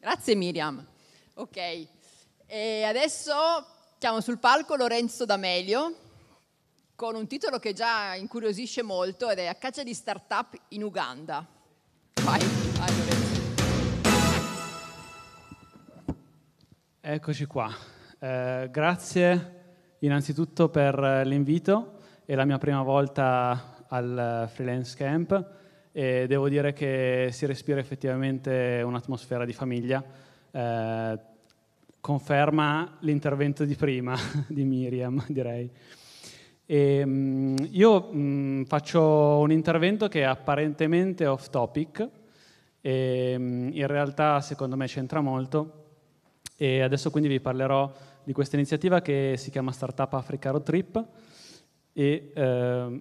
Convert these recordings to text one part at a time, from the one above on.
Grazie Miriam. Ok, e adesso chiamo sul palco Lorenzo D'Amelio con un titolo che già incuriosisce molto ed è A caccia di startup in Uganda. Vai, vai Lorenzo. Eccoci qua. Eh, grazie innanzitutto per eh, l'invito, è la mia prima volta al eh, Freelance Camp e devo dire che si respira effettivamente un'atmosfera di famiglia. Eh, conferma l'intervento di prima di Miriam, direi. E, ehm, mh, io mh, mm, faccio un intervento che è apparentemente off topic, e, ehm, mh, in realtà secondo me c'entra molto e adesso quindi vi parlerò di questa iniziativa che si chiama Startup Africa Road Trip e eh,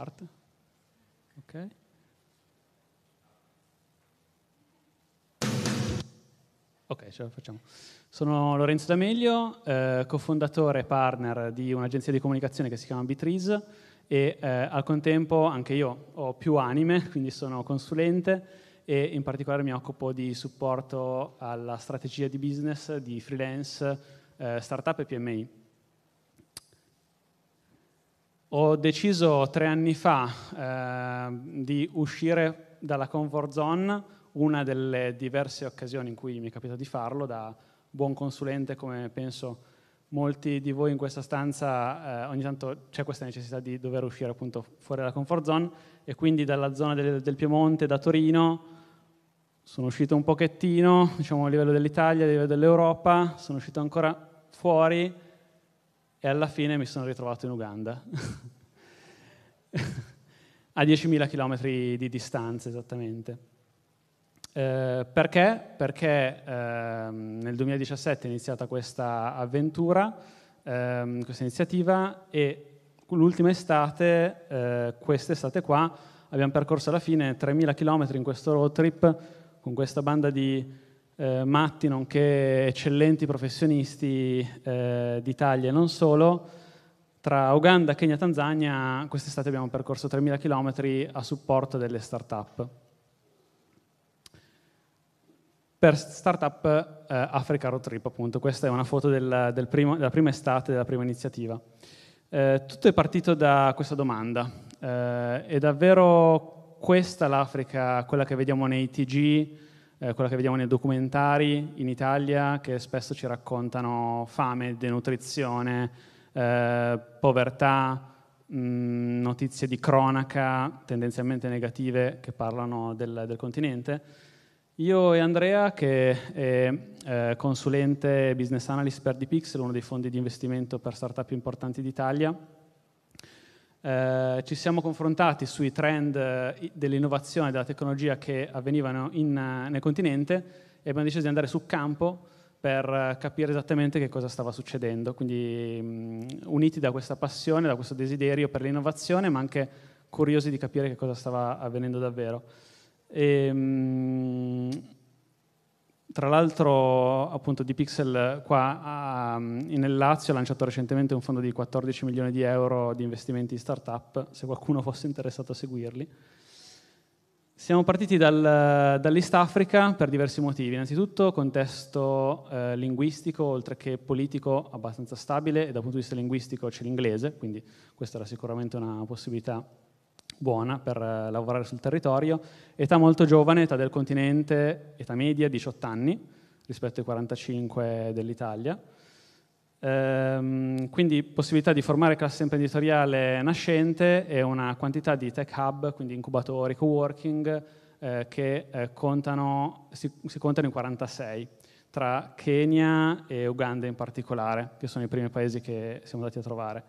start. Ok. Ok, ce la facciamo. Sono Lorenzo D'Amelio, eh, cofondatore e partner di un'agenzia di comunicazione che si chiama Bitrees e eh, al contempo anche io ho più anime, quindi sono consulente e in particolare mi occupo di supporto alla strategia di business di freelance, eh, startup e PMI. Ho deciso tre anni fa eh, di uscire dalla comfort zone, una delle diverse occasioni in cui mi è capitato di farlo, da buon consulente come penso molti di voi in questa stanza, eh, ogni tanto c'è questa necessità di dover uscire appunto fuori dalla comfort zone e quindi dalla zona del, del Piemonte, da Torino, sono uscito un pochettino, diciamo a livello dell'Italia, a livello dell'Europa, sono uscito ancora fuori e alla fine mi sono ritrovato in Uganda, a 10.000 km di distanza esattamente. Eh, perché? Perché ehm, nel 2017 è iniziata questa avventura, ehm, questa iniziativa e l'ultima estate, eh, quest'estate qua, abbiamo percorso alla fine 3.000 km in questo road trip con questa banda di eh, matti, nonché eccellenti professionisti eh, d'Italia e non solo. Tra Uganda, Kenya e Tanzania quest'estate abbiamo percorso 3.000 km a supporto delle start-up. Per startup eh, Africa Road Trip, appunto, questa è una foto del, del primo, della prima estate, della prima iniziativa. Eh, tutto è partito da questa domanda. Eh, è davvero questa l'Africa, quella che vediamo nei TG, eh, quella che vediamo nei documentari in Italia, che spesso ci raccontano fame, denutrizione, eh, povertà, mh, mm, notizie di cronaca tendenzialmente negative che parlano del, del continente. Io e Andrea, che è eh, consulente business analyst per Dpixel, uno dei fondi di investimento per startup più importanti d'Italia, eh, ci siamo confrontati sui trend eh, dell'innovazione della tecnologia che avvenivano in, eh, nel continente e abbiamo deciso di andare sul campo per eh, capire esattamente che cosa stava succedendo. Quindi mh, mm, uniti da questa passione, da questo desiderio per l'innovazione, ma anche curiosi di capire che cosa stava avvenendo davvero. E, ehm, mh, tra l'altro appunto di Pixel qua a, nel Lazio ha lanciato recentemente un fondo di 14 milioni di euro di investimenti in startup, se qualcuno fosse interessato a seguirli. Siamo partiti dal, dall'East Africa per diversi motivi. Innanzitutto contesto eh, linguistico, oltre che politico, abbastanza stabile e dal punto di vista linguistico c'è l'inglese, quindi questa era sicuramente una possibilità buona per eh, lavorare sul territorio, età molto giovane, età del continente, età media 18 anni rispetto ai 45 dell'Italia. Ehm, quindi possibilità di formare classe imprenditoriale nascente e una quantità di tech hub, quindi incubatori, co-working, eh, che eh, contano, si, si contano in 46 tra Kenya e Uganda in particolare, che sono i primi paesi che siamo andati a trovare.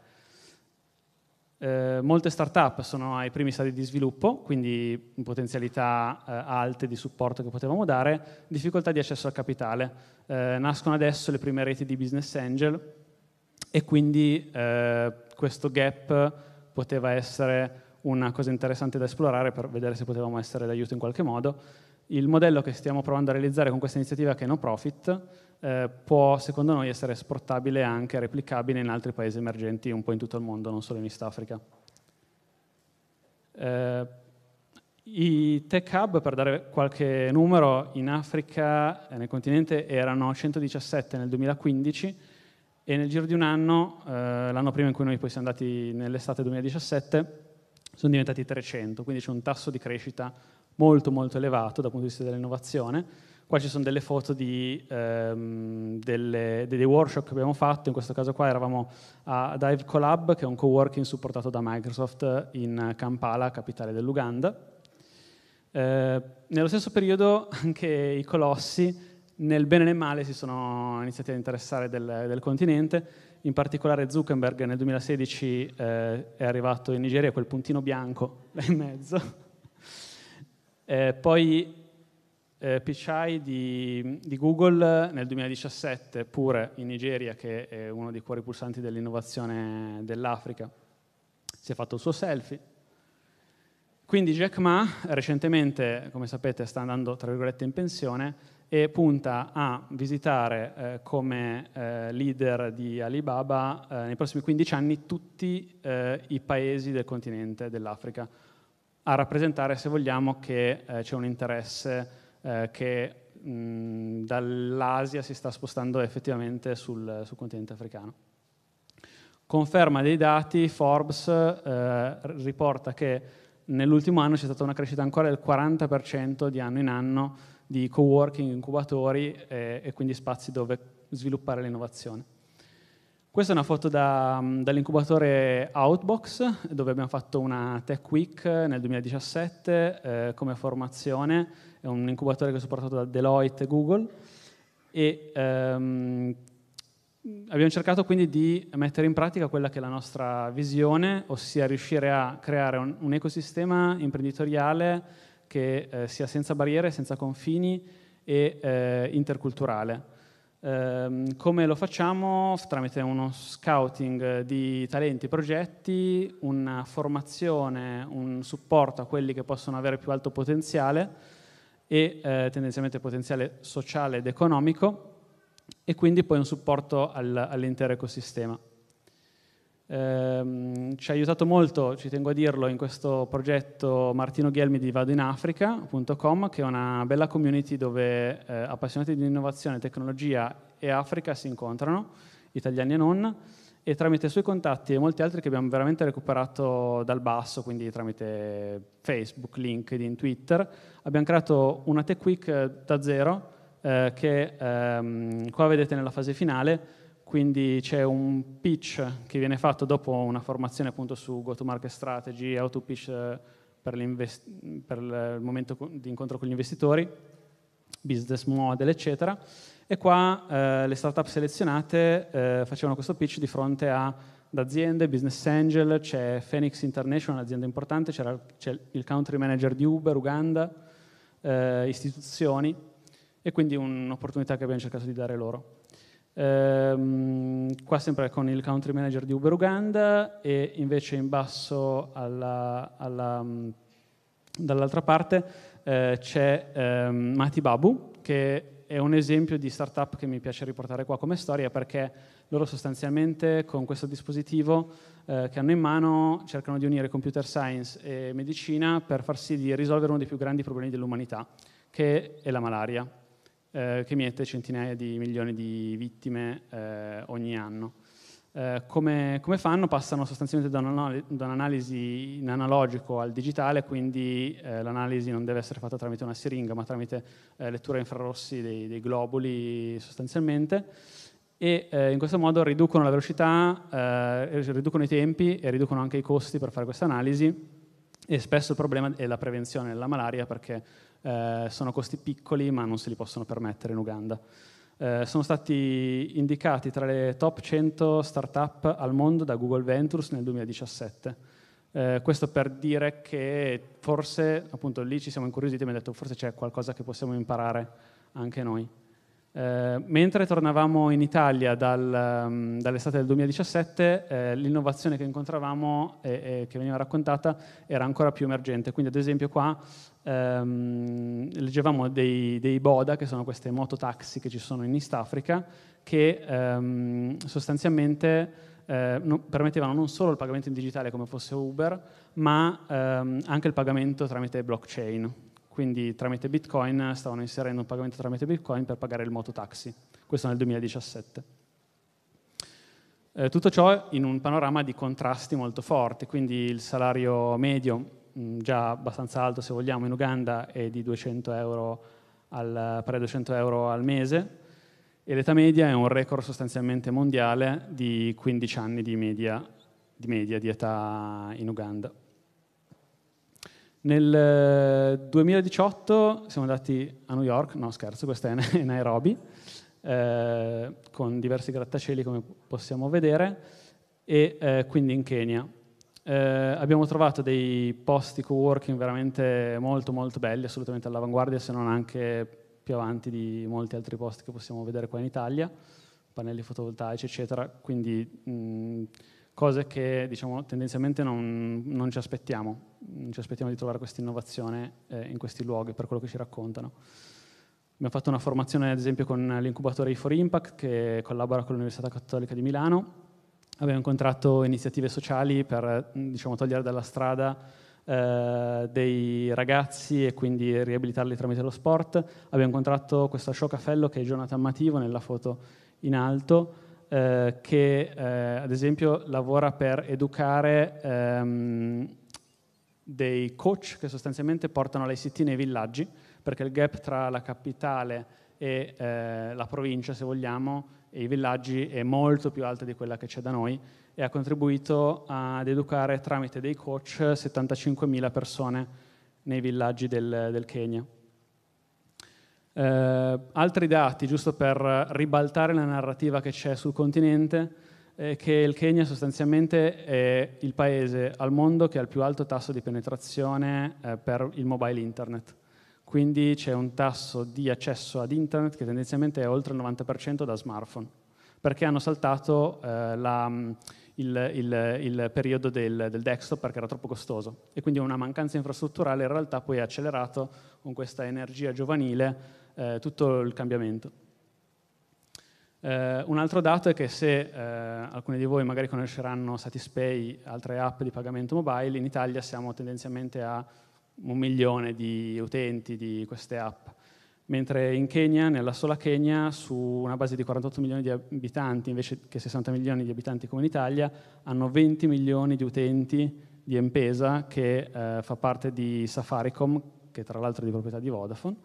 Eh, molte startup sono ai primi stadi di sviluppo, quindi potenzialità eh, alte di supporto che potevamo dare, difficoltà di accesso al capitale. Eh, nascono adesso le prime reti di business angel e quindi eh, questo gap poteva essere una cosa interessante da esplorare per vedere se potevamo essere d'aiuto in qualche modo. Il modello che stiamo provando a realizzare con questa iniziativa che è no profit eh, può secondo noi essere esportabile e anche replicabile in altri paesi emergenti un po' in tutto il mondo, non solo in East Africa. Eh, I tech hub, per dare qualche numero, in Africa, eh, nel continente, erano 117 nel 2015 e nel giro di un anno, eh, l'anno prima in cui noi poi siamo andati nell'estate 2017, sono diventati 300, quindi c'è un tasso di crescita molto molto elevato dal punto di vista dell'innovazione. Qua ci sono delle foto di, ehm, delle, dei workshop che abbiamo fatto, in questo caso qua eravamo a Dive Collab, che è un coworking supportato da Microsoft in Kampala, capitale dell'Uganda. Eh, nello stesso periodo anche i colossi, nel bene e nel male, si sono iniziati ad interessare del, del continente, in particolare Zuckerberg nel 2016 eh, è arrivato in Nigeria quel puntino bianco là in mezzo, eh, poi eh, Pichai di, di, Google nel 2017, pure in Nigeria, che è uno dei cuori pulsanti dell'innovazione dell'Africa, si è fatto il suo selfie. Quindi Jack Ma recentemente, come sapete, sta andando tra virgolette in pensione e punta a visitare eh, come eh, leader di Alibaba eh, nei prossimi 15 anni tutti eh, i paesi del continente dell'Africa a rappresentare, se vogliamo, che eh, c'è un interesse eh, che mh, dall'Asia si sta spostando effettivamente sul, sul, continente africano. Conferma dei dati, Forbes eh, riporta che nell'ultimo anno c'è stata una crescita ancora del 40% di anno in anno di co-working, incubatori eh, e quindi spazi dove sviluppare l'innovazione. Questa è una foto da, dall'incubatore Outbox, dove abbiamo fatto una Tech Week nel 2017 eh, come formazione. È un incubatore che è supportato da Deloitte e Google. E ehm, abbiamo cercato quindi di mettere in pratica quella che è la nostra visione, ossia riuscire a creare un, un ecosistema imprenditoriale che eh, sia senza barriere, senza confini e eh, interculturale. Eh, come lo facciamo? Tramite uno scouting eh, di talenti e progetti, una formazione, un supporto a quelli che possono avere più alto potenziale e eh, tendenzialmente potenziale sociale ed economico e quindi poi un supporto al, all'intero ecosistema. Ehm, ci ha aiutato molto, ci tengo a dirlo, in questo progetto Martino Ghelmi di vadoinafrica.com, che è una bella community dove eh, appassionati di innovazione, tecnologia e Africa si incontrano, italiani e non, e tramite i suoi contatti e molti altri che abbiamo veramente recuperato dal basso, quindi tramite Facebook, LinkedIn, Twitter, abbiamo creato una Tech Week eh, da zero eh, che ehm, qua vedete nella fase finale quindi c'è un pitch che viene fatto dopo una formazione appunto su go-to-market strategy, how to pitch eh, per, per il eh, momento di incontro con gli investitori, business model, eccetera. E qua eh, le startup selezionate eh, facevano questo pitch di fronte ad aziende, business angel, c'è Phoenix International, un'azienda importante, c'è il country manager di Uber, Uganda, eh, istituzioni, e quindi un'opportunità che abbiamo cercato di dare loro. Ehm, qua sempre con il country manager di Uber Uganda e invece in basso mm, dall'altra parte eh, c'è ehm, Mati Babu che è un esempio di startup che mi piace riportare qua come storia perché loro sostanzialmente con questo dispositivo eh, che hanno in mano cercano di unire computer science e medicina per far sì di risolvere uno dei più grandi problemi dell'umanità che è la malaria eh, che miette centinaia di milioni di vittime eh, ogni anno. Eh, come, come, fanno? Passano sostanzialmente da, un'analisi in analogico al digitale, quindi eh, l'analisi non deve essere fatta tramite una siringa, ma tramite eh, lettura infrarossi dei, dei globuli sostanzialmente e eh, in questo modo riducono la velocità, eh, riducono i tempi e riducono anche i costi per fare questa analisi e spesso il problema è la prevenzione della malaria perché eh, sono costi piccoli ma non se li possono permettere in Uganda. Eh, sono stati indicati tra le top 100 startup al mondo da Google Ventures nel 2017. Eh, questo per dire che forse, appunto lì ci siamo incuriositi e mi ha detto forse c'è qualcosa che possiamo imparare anche noi. Eh, mentre tornavamo in Italia dal, um, dall'estate del 2017, eh, l'innovazione che incontravamo e, e, che veniva raccontata era ancora più emergente. Quindi, ad esempio, qua ehm, leggevamo dei, dei, Boda, che sono queste mototaxi che ci sono in East Africa, che ehm, sostanzialmente eh, no, permettevano non solo il pagamento in digitale come fosse Uber, ma ehm, anche il pagamento tramite blockchain. Quindi tramite Bitcoin stavano inserendo un pagamento tramite Bitcoin per pagare il mototaxi. Questo nel 2017. Eh, tutto ciò in un panorama di contrasti molto forti, quindi il salario medio già abbastanza alto se vogliamo in Uganda è di 200 euro al, pari a 200 euro al mese e l'età media è un record sostanzialmente mondiale di 15 anni di media di, media di età in Uganda. Nel 2018 eh, siamo andati a New York, no scherzo, questa è Nairobi, eh, con diversi grattacieli come possiamo vedere, e eh, quindi in Kenya. Eh, abbiamo trovato dei posti co-working veramente molto molto belli, assolutamente all'avanguardia, se non anche più avanti di molti altri posti che possiamo vedere qua in Italia, pannelli fotovoltaici, eccetera. Quindi mh, cose che diciamo, tendenzialmente non, non, ci aspettiamo, non ci aspettiamo di trovare questa innovazione eh, in questi luoghi per quello che ci raccontano. Abbiamo fatto una formazione ad esempio con l'incubatore I4 Impact che collabora con l'Università Cattolica di Milano abbiamo incontrato iniziative sociali per mm, diciamo, togliere dalla strada eh, dei ragazzi e quindi riabilitarli tramite lo sport. Abbiamo incontrato questo Asciocaffello che è Jonathan Mativo nella foto in alto, eh, che eh, ad esempio lavora per educare ehm, dei coach che sostanzialmente portano l'ICT nei villaggi, perché il gap tra la capitale e eh, la provincia, se vogliamo, e i villaggi è molto più alta di quella che c'è da noi e ha contribuito ad educare tramite dei coach 75.000 persone nei villaggi del, del Kenya. Eh, altri dati, giusto per ribaltare la narrativa che c'è sul continente, è che il Kenya sostanzialmente è il paese al mondo che ha il più alto tasso di penetrazione eh, per il mobile internet quindi c'è un tasso di accesso ad internet che tendenzialmente è oltre il 90% da smartphone, perché hanno saltato eh, la, mm, il, il, il, periodo del, del, desktop perché era troppo costoso. E quindi una mancanza infrastrutturale in realtà poi ha accelerato con questa energia giovanile eh, tutto il cambiamento. Eh, un altro dato è che se eh, alcuni di voi magari conosceranno Satispay, altre app di pagamento mobile, in Italia siamo tendenzialmente a un milione di utenti di queste app, mentre in Kenya, nella sola Kenya, su una base di 48 milioni di abitanti, invece che 60 milioni di abitanti come in Italia, hanno 20 milioni di utenti di Empesa che eh, fa parte di Safaricom, che tra l'altro è di proprietà di Vodafone,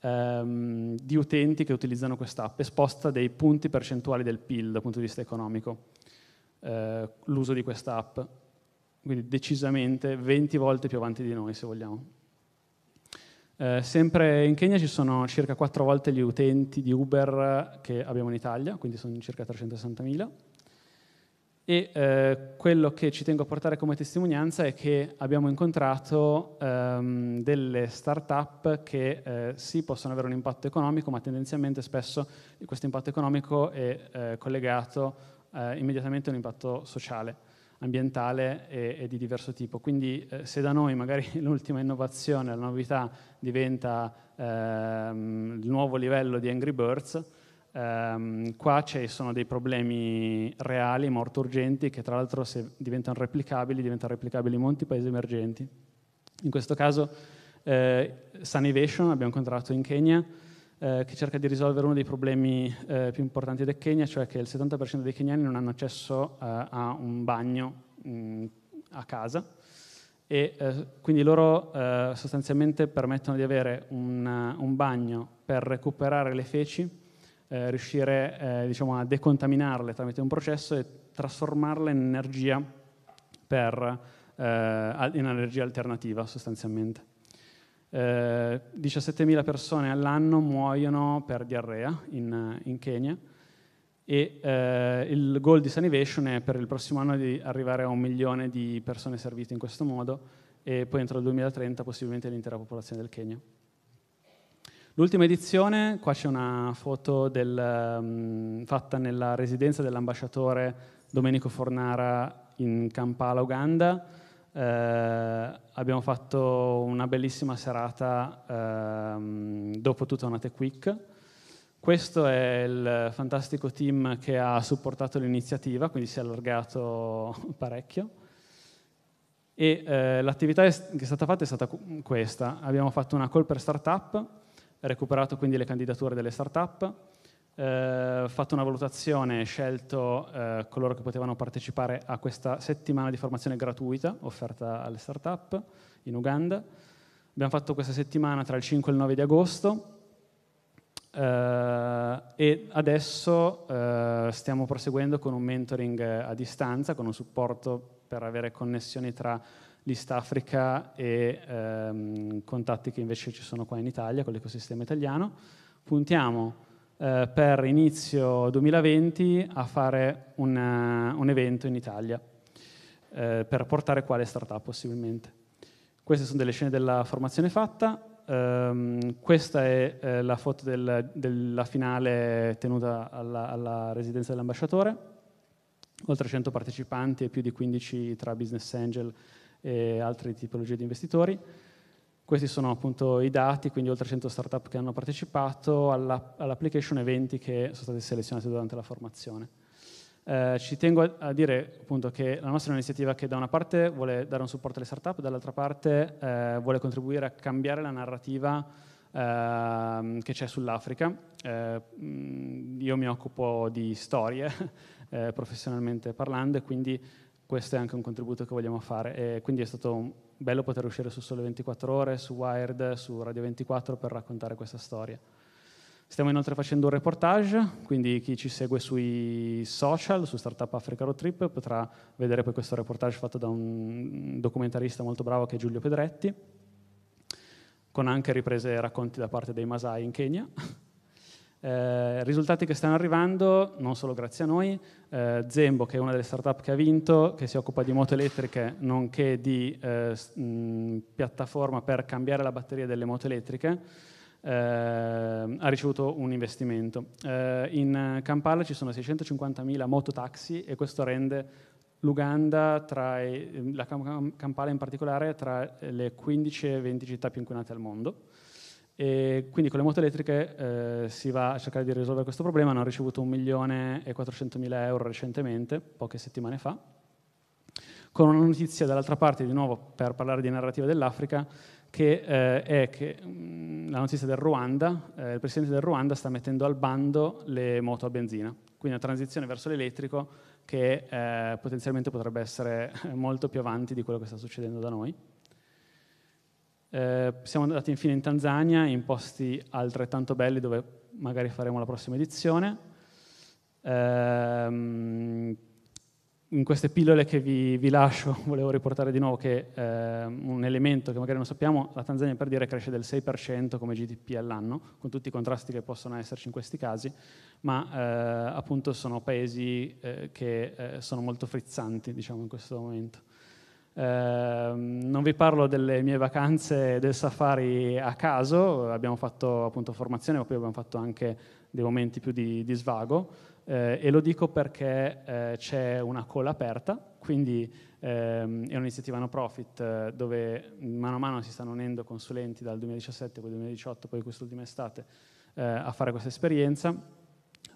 ehm, di utenti che utilizzano quest'app e sposta dei punti percentuali del PIL dal punto di vista economico eh, l'uso di quest'app quindi decisamente 20 volte più avanti di noi se vogliamo. Eh, sempre in Kenya ci sono circa 4 volte gli utenti di Uber che abbiamo in Italia, quindi sono circa 360.000. E eh, quello che ci tengo a portare come testimonianza è che abbiamo incontrato ehm, delle start-up che eh, sì possono avere un impatto economico, ma tendenzialmente spesso questo impatto economico è eh, collegato eh, immediatamente a un impatto sociale ambientale e, e di diverso tipo. Quindi eh, se da noi magari l'ultima innovazione, la novità diventa ehm, il nuovo livello di Angry Birds, ehm, qua ci sono dei problemi reali, molto urgenti, che tra l'altro se diventano replicabili, diventano replicabili in molti paesi emergenti. In questo caso eh, Sunivation abbiamo incontrato in Kenya, eh, che cerca di risolvere uno dei problemi eh, più importanti del Kenya, cioè che il 70% dei keniani non hanno accesso eh, a un bagno mh, mm, a casa e eh, quindi loro eh, sostanzialmente permettono di avere un, eh, un bagno per recuperare le feci, eh, riuscire diciamo, a decontaminarle tramite un processo e trasformarle in energia, per, in energia alternativa sostanzialmente. Eh, 17.000 persone all'anno muoiono per diarrea in, eh, in Kenya e eh, il goal di Sanivation è per il prossimo anno di arrivare a un milione di persone servite in questo modo e poi entro il 2030 possibilmente l'intera popolazione del Kenya. L'ultima edizione, qua c'è una foto del, um, fatta nella residenza dell'ambasciatore Domenico Fornara in Kampala, Uganda, eh, abbiamo fatto una bellissima serata eh, dopo tutta una Tech Week. Questo è il fantastico team che ha supportato l'iniziativa, quindi si è allargato parecchio. E eh, l'attività che è stata fatta è stata questa. Abbiamo fatto una call per startup, recuperato quindi le candidature delle startup, eh, fatto una valutazione, scelto eh, coloro che potevano partecipare a questa settimana di formazione gratuita offerta alle start-up in Uganda. Abbiamo fatto questa settimana tra il 5 e il 9 di agosto eh, e adesso eh, stiamo proseguendo con un mentoring eh, a distanza, con un supporto per avere connessioni tra l'East Africa e ehm, contatti che invece ci sono qua in Italia con l'ecosistema italiano. Puntiamo eh, per inizio 2020 a fare una, eh, un evento in Italia eh, per portare quale startup possibilmente. Queste sono delle scene della formazione fatta. Um, questa è eh, la foto del, della finale tenuta alla, alla residenza dell'ambasciatore. Oltre 100 partecipanti e più di 15 tra business angel e altre tipologie di investitori. Questi sono appunto i dati, quindi oltre 100 startup che hanno partecipato, all'application e 20 che sono stati selezionati durante la formazione. Eh, ci tengo a, dire appunto che la nostra è un'iniziativa che da una parte vuole dare un supporto alle startup, dall'altra parte eh, vuole contribuire a cambiare la narrativa eh, che c'è sull'Africa. Eh, mm, io mi occupo di storie, eh, professionalmente parlando, e quindi questo è anche un contributo che vogliamo fare. E quindi è stato bello poter uscire su Sole 24 Ore, su Wired, su Radio 24 per raccontare questa storia. Stiamo inoltre facendo un reportage, quindi chi ci segue sui social, su Startup Africa Road Trip, potrà vedere poi questo reportage fatto da un documentarista molto bravo che è Giulio Pedretti, con anche riprese e racconti da parte dei Masai in Kenya. Eh, risultati che stanno arrivando, non solo grazie a noi, eh, Zembo che è una delle start-up che ha vinto, che si occupa di moto elettriche nonché di eh, mh, piattaforma per cambiare la batteria delle moto elettriche, eh, ha ricevuto un investimento. Eh, in Kampala ci sono 650.000 mototaxi e questo rende l'Uganda, tra i, la Kampala in particolare, tra le 15 e 20 città più inquinate al mondo. E quindi con le moto elettriche eh, si va a cercare di risolvere questo problema, hanno ricevuto milione e 400 mila euro recentemente, poche settimane fa, con una notizia dall'altra parte, di nuovo per parlare di narrativa dell'Africa, che eh, è che mh, mm, la notizia del Ruanda, eh, il presidente del Ruanda sta mettendo al bando le moto a benzina, quindi una transizione verso l'elettrico che eh, potenzialmente potrebbe essere molto più avanti di quello che sta succedendo da noi. Eh, siamo andati infine in Tanzania, in posti altrettanto belli dove magari faremo la prossima edizione. Eh, in queste pillole che vi, vi, lascio volevo riportare di nuovo che eh, un elemento che magari non sappiamo, la Tanzania per dire cresce del 6% come GDP all'anno, con tutti i contrasti che possono esserci in questi casi, ma eh, appunto sono paesi eh, che eh, sono molto frizzanti diciamo, in questo momento. Ehm, non vi parlo delle mie vacanze del safari a caso, abbiamo fatto appunto formazione, ma poi abbiamo fatto anche dei momenti più di, di svago eh, e lo dico perché eh, c'è una call aperta, quindi ehm, è un'iniziativa no profit eh, dove mano a mano si stanno unendo consulenti dal 2017, poi 2018, poi quest'ultima estate eh, a fare questa esperienza.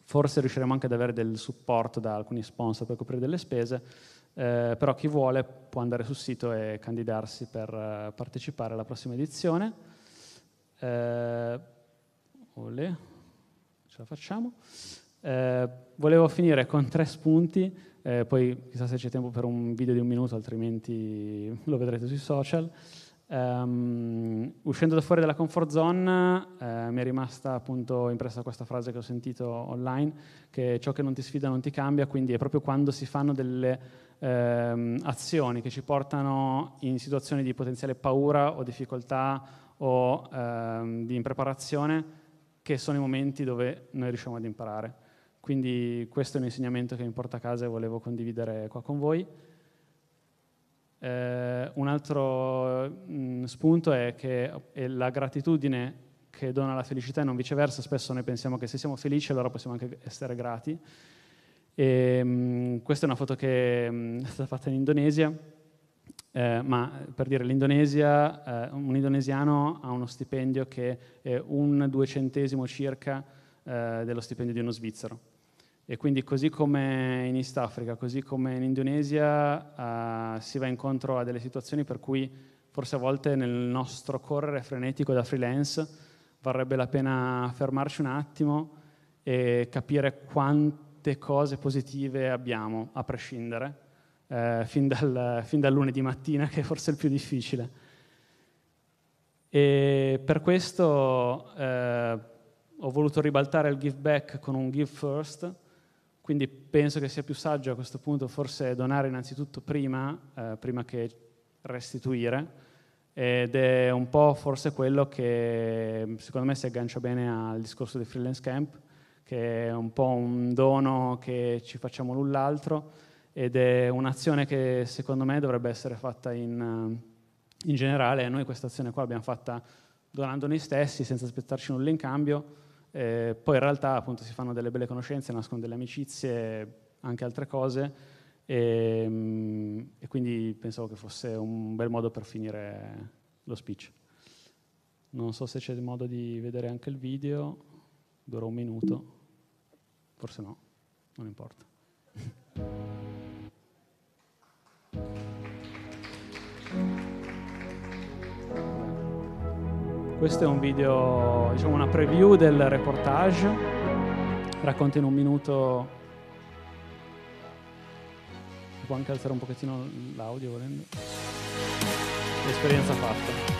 Forse riusciremo anche ad avere del supporto da alcuni sponsor per coprire delle spese eh, però chi vuole può andare sul sito e candidarsi per eh, partecipare alla prossima edizione. Eh, olè, ce la facciamo. Eh, volevo finire con tre spunti, eh, poi chissà se c'è tempo per un video di un minuto, altrimenti lo vedrete sui social. Um, uscendo da fuori dalla comfort zone eh, mi è rimasta appunto impressa questa frase che ho sentito online, che ciò che non ti sfida non ti cambia, quindi è proprio quando si fanno delle ehm, azioni che ci portano in situazioni di potenziale paura o difficoltà o ehm, di impreparazione, che sono i momenti dove noi riusciamo ad imparare. Quindi questo è un insegnamento che mi porta a casa e volevo condividere qua con voi. Eh, un altro mh, mm, spunto è che è la gratitudine che dona la felicità e non viceversa, spesso noi pensiamo che se siamo felici allora possiamo anche essere grati, e, ehm, mh, questa è una foto che mh, mm, è stata fatta in Indonesia, eh, ma per dire l'Indonesia, eh, un indonesiano ha uno stipendio che è un duecentesimo circa eh, dello stipendio di uno svizzero. E quindi così come in East Africa, così come in Indonesia, eh, si va incontro a delle situazioni per cui forse a volte nel nostro correre frenetico da freelance varrebbe la pena fermarci un attimo e capire quanto quante cose positive abbiamo, a prescindere, eh, fin, dal, fin dal lunedì mattina, che è forse il più difficile. E per questo eh, ho voluto ribaltare il give back con un give first, quindi penso che sia più saggio a questo punto forse donare innanzitutto prima, eh, prima che restituire, ed è un po' forse quello che secondo me si aggancia bene al discorso di freelance camp, che è un po' un dono che ci facciamo l'un l'altro ed è un'azione che secondo me dovrebbe essere fatta in, eh, in generale. Noi questa azione qua l'abbiamo fatta donando noi stessi senza aspettarci nulla in cambio, eh, poi in realtà appunto si fanno delle belle conoscenze, nascono delle amicizie, anche altre cose e, ehm, e quindi pensavo che fosse un bel modo per finire lo speech. Non so se c'è modo di vedere anche il video, dura un minuto. Forse no, non importa. Questo è un video, diciamo una preview del reportage, racconta in un minuto, si può anche alzare un pochettino l'audio volendo, l'esperienza fatta.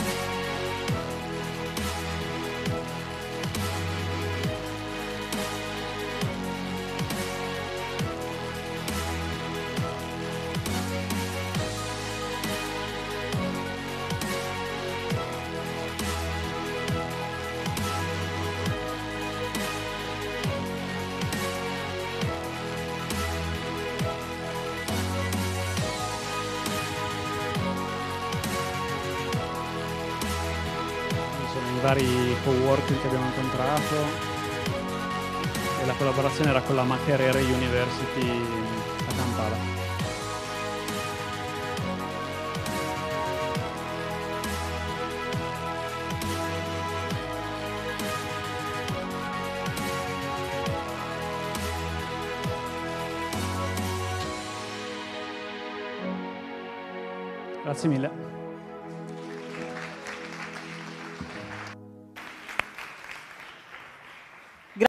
vari co-working che abbiamo incontrato e la collaborazione era con la Makerere University a Kampala. Grazie mille.